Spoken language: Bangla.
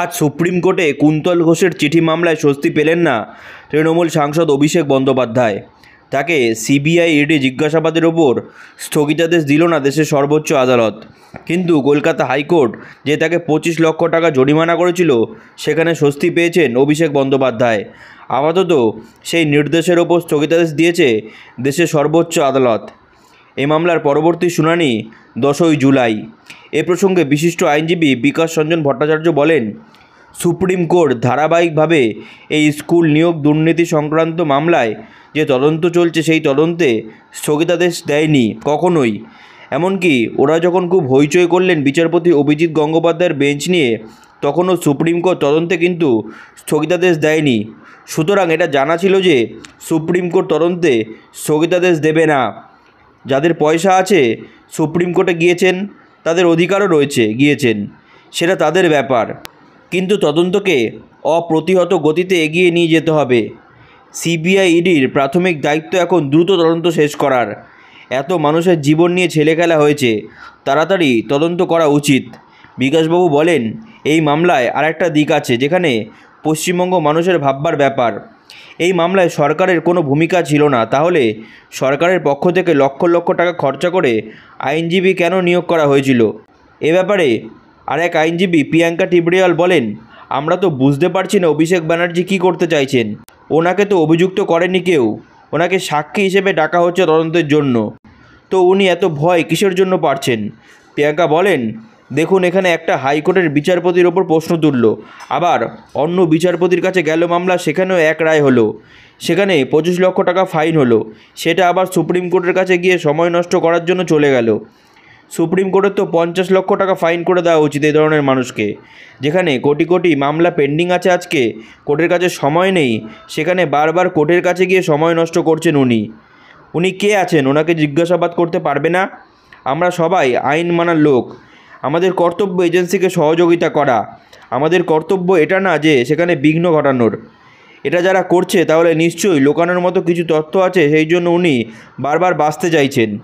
আজ সুপ্রিম কোর্টে কুন্তল ঘোষের চিঠি মামলায় স্বস্তি পেলেন না তৃণমূল সাংসদ অভিষেক বন্দ্যোপাধ্যায় তাকে সিবিআই ইডি জিজ্ঞাসাবাদের ওপর স্থগিতাদেশ দিল না দেশের সর্বোচ্চ আদালত কিন্তু কলকাতা হাইকোর্ট যে তাকে পঁচিশ লক্ষ টাকা জরিমানা করেছিল সেখানে স্বস্তি পেয়েছেন অভিষেক বন্দ্যোপাধ্যায় আপাতত সেই নির্দেশের ওপর স্থগিতাদেশ দিয়েছে দেশের সর্বোচ্চ আদালত এ মামলার পরবর্তী শুনানি দশই জুলাই এ প্রসঙ্গে বিশিষ্ট আইনজীবী বিকাশ রঞ্জন ভট্টাচার্য বলেন সুপ্রিম কোর্ট ধারাবাহিকভাবে এই স্কুল নিয়োগ দুর্নীতি সংক্রান্ত মামলায় যে তদন্ত চলছে সেই তদন্তে স্থগিতাদেশ দেয়নি কখনোই এমনকি ওরা যখন খুব হইচই করলেন বিচারপতি অভিজিৎ গঙ্গোপাধ্যায়ের বেঞ্চ নিয়ে তখনও সুপ্রিম কোর্ট তদন্তে কিন্তু স্থগিতাদেশ দেয়নি সুতরাং এটা জানা ছিল যে সুপ্রিম কোর্ট তদন্তে স্থগিতাদেশ দেবে না যাদের পয়সা আছে সুপ্রিম কোর্টে গিয়েছেন তাদের অধিকারও রয়েছে গিয়েছেন সেটা তাদের ব্যাপার কিন্তু তদন্তকে অপ্রতিহত গতিতে এগিয়ে নিয়ে যেতে হবে সিবিআই ইডির প্রাথমিক দায়িত্ব এখন দ্রুত তদন্ত শেষ করার এত মানুষের জীবন নিয়ে ছেলে খেলা হয়েছে তাড়াতাড়ি তদন্ত করা উচিত বিকাশবাবু বলেন এই মামলায় আরেকটা দিক আছে যেখানে পশ্চিমবঙ্গ মানুষের ভাববার ব্যাপার এই মামলায় সরকারের কোনো ভূমিকা ছিল না তাহলে সরকারের পক্ষ থেকে লক্ষ লক্ষ টাকা খরচা করে আইনজীবী কেন নিয়োগ করা হয়েছিল এ ব্যাপারে আর এক আইনজীবী প্রিয়াঙ্কা টিবরিয়াল বলেন আমরা তো বুঝতে পারছি না অভিষেক ব্যানার্জি কী করতে চাইছেন ওনাকে তো অভিযুক্ত করেনি কেউ ওনাকে সাক্ষী হিসেবে ডাকা হচ্ছে তদন্তের জন্য তো উনি এত ভয় কিসের জন্য পারছেন প্রিয়াঙ্কা বলেন দেখুন এখানে একটা হাইকোর্টের বিচারপতির ওপর প্রশ্ন তুলল আবার অন্য বিচারপতির কাছে গেল মামলা সেখানেও এক রায় হলো সেখানে পঁচিশ লক্ষ টাকা ফাইন হলো সেটা আবার সুপ্রিম কোর্টের কাছে গিয়ে সময় নষ্ট করার জন্য চলে গেল সুপ্রিম কোর্টের তো পঞ্চাশ লক্ষ টাকা ফাইন করে দেওয়া উচিত এই ধরনের মানুষকে যেখানে কোটি কোটি মামলা পেন্ডিং আছে আজকে কোর্টের কাছে সময় নেই সেখানে বারবার কোর্টের কাছে গিয়ে সময় নষ্ট করছেন উনি উনি কে আছেন ওনাকে জিজ্ঞাসাবাদ করতে পারবে না আমরা সবাই আইন মানার লোক আমাদের কর্তব্য এজেন্সিকে সহযোগিতা করা আমাদের কর্তব্য এটা না যে সেখানে বিঘ্ন ঘটানোর এটা যারা করছে তাহলে নিশ্চয়ই লোকানোর মতো কিছু তথ্য আছে সেই জন্য উনি বারবার বাঁচতে চাইছেন